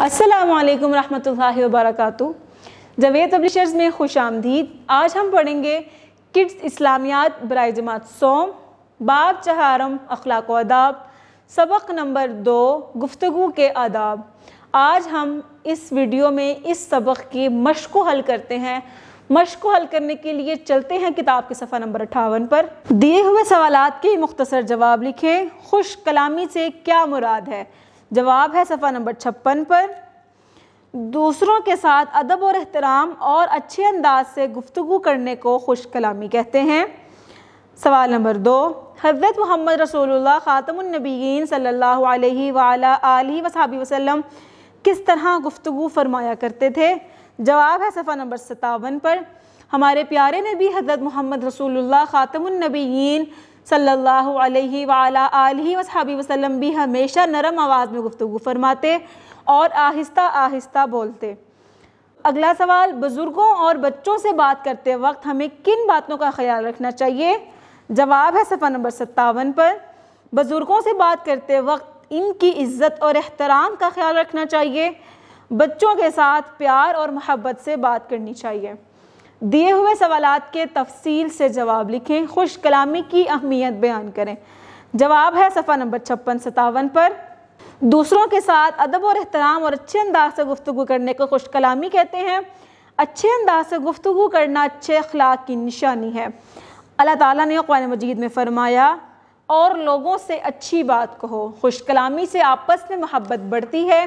असलकम वरि वबरक जवेद पब्लिशर्स में खुश आमदीद आज हम पढ़ेंगे किड्स इस्लामियात बरए जमात सोम बाब चहारम अखलाक आदाब सबक नंबर दो गुफ्तु के आदाब आज हम इस वीडियो में इस सबक की मश्क को हल करते हैं मश्क को हल करने के लिए चलते हैं किताब के सफ़ा नंबर अठावन पर दिए हुए सवाल के मुख्तसर जवाब लिखें खुश कलामी से क्या मुराद है जवाब है सफ़ा नंबर छप्पन पर दूसरों के साथ अदब और अहतराम और अच्छे अंदाज से गुफ्तु करने को खुश कलामी कहते हैं सवाल नंबर दो हज़रत मोहम्मद रसोल्ला ख़ातमनबीन सल्ला वसाबी वसम किस तरह गुफ्तु फरमाया करते थे जवाब है सफ़ा नंबर सतावन पर हमारे प्यारे नबी हज़रत मोहम्मद रसोल्ला ख़ातमनबीन सल्लल्लाहु अलैहि वसल्लम भी हमेशा नरम आवाज़ में गुफ्तु फरमाते और आहिस्ता आहिस्ता बोलते अगला सवाल बुज़ुर्गों और बच्चों से बात करते वक्त हमें किन बातों का ख्याल रखना चाहिए जवाब है सफ़ा नंबर सत्तावन पर बुज़ुर्गों से बात करते वक्त इनकी इज़्ज़त और एहतराम का ख्याल रखना चाहिए बच्चों के साथ प्यार और मोहब्बत से बात करनी चाहिए दिए हुए सवाल के तफसील से जवाब लिखें खुश कलामी की अहमियत बयान करें जवाब है सफ़ा नंबर छप्पन सतावन पर दूसरों के साथ अदब और अहतराम और अच्छे अंदाज से गुफ्तु करने को खुश कलामी कहते हैं अच्छे अंदाज से गुफ्तु करना अच्छे अखलाक की निशानी है अल्लाह ताला ने अक़ान मजीद में फ़रमाया और लोगों से अच्छी बात कहो खुश कलामी से आपस में मोहब्बत बढ़ती है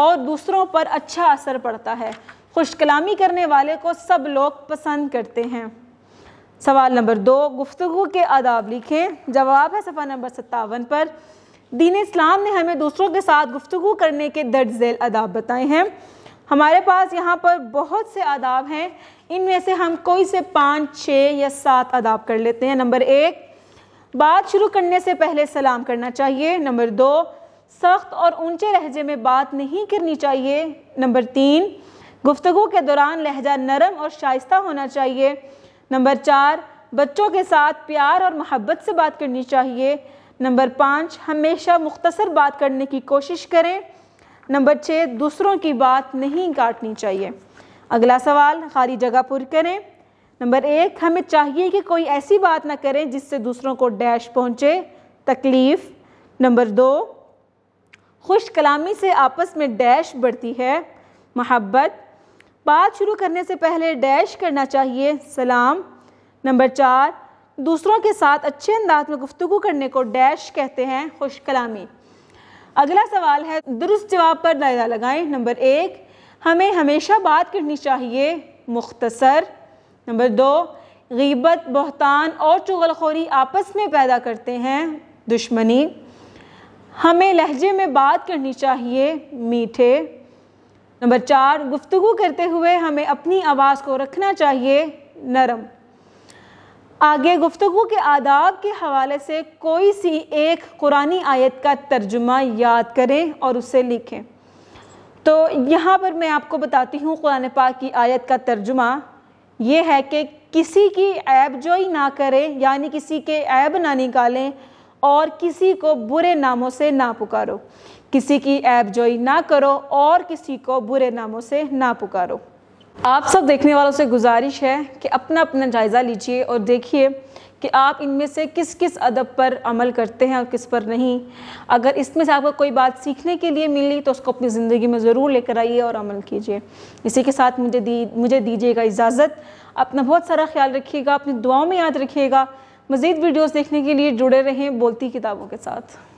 और दूसरों पर अच्छा असर पड़ता है खुश कलामी करने वाले को सब लोग पसंद करते हैं सवाल नंबर दो गुफ्तु के आदाब लिखें जवाब है सफ़ा नंबर सत्तावन पर दीन इस्लाम ने हमें दूसरों के साथ गुफ्तु करने के दर्ज झेल आदाब बताए हैं हमारे पास यहाँ पर बहुत से आदाब हैं इनमें से हम कोई से पाँच छः या सात आदाब कर लेते हैं नंबर एक बात शुरू करने से पहले सलाम करना चाहिए नंबर दो सख्त और ऊंचे लहजे में बात नहीं करनी चाहिए नंबर तीन गुफ्तु के दौरान लहजा नरम और शाइस्ता होना चाहिए नंबर चार बच्चों के साथ प्यार और मोहब्बत से बात करनी चाहिए नंबर पाँच हमेशा मुख्तसर बात करने की कोशिश करें नंबर छः दूसरों की बात नहीं काटनी चाहिए अगला सवाल खाली जगह पूरी करें नंबर एक हमें चाहिए कि कोई ऐसी बात ना करें जिससे दूसरों को डैश पहुँचे तकलीफ़ नंबर दो खुश कलामी से आपस में डैश बढ़ती है महब्बत बात शुरू करने से पहले डैश करना चाहिए सलाम नंबर चार दूसरों के साथ अच्छे अंदाज में गुफ्तु करने को डैश कहते हैं खुश कलामी अगला सवाल है दुरुस्त जवाब पर दायरा लगाएं नंबर एक हमें हमेशा बात करनी चाहिए मुख्तसर नंबर दो गीबत बहतान और चुगलखोरी आपस में पैदा करते हैं दुश्मनी हमें लहजे में बात करनी चाहिए मीठे नंबर चार गुफ्तु करते हुए हमें अपनी आवाज़ को रखना चाहिए नरम आगे गुफ्तु के आदाब के हवाले से कोई सी एक कुरानी आयत का तर्जुमा याद करें और उसे लिखें तो यहाँ पर मैं आपको बताती हूँ कुरान पाक की आयत का तर्जुमा ये है कि किसी की ऐब जोई ना करें यानी किसी के ऐब ना निकालें और किसी को बुरे नामों से ना पुकारो किसी की ऐप जोई ना करो और किसी को बुरे नामों से ना पुकारो आप सब देखने वालों से गुजारिश है कि अपना अपना जायज़ा लीजिए और देखिए कि आप इनमें से किस किस अदब पर अमल करते हैं और किस पर नहीं अगर इसमें से आपको कोई बात सीखने के लिए मिली तो उसको अपनी ज़िंदगी में ज़रूर लेकर आइए और अमल कीजिए इसी के साथ मुझे दी मुझे दीजिएगा इजाज़त अपना बहुत सारा ख्याल रखिएगा अपनी दुआओं में याद रखिएगा मज़ीद वीडियोज़ देखने के लिए जुड़े रहें बोलती किताबों के साथ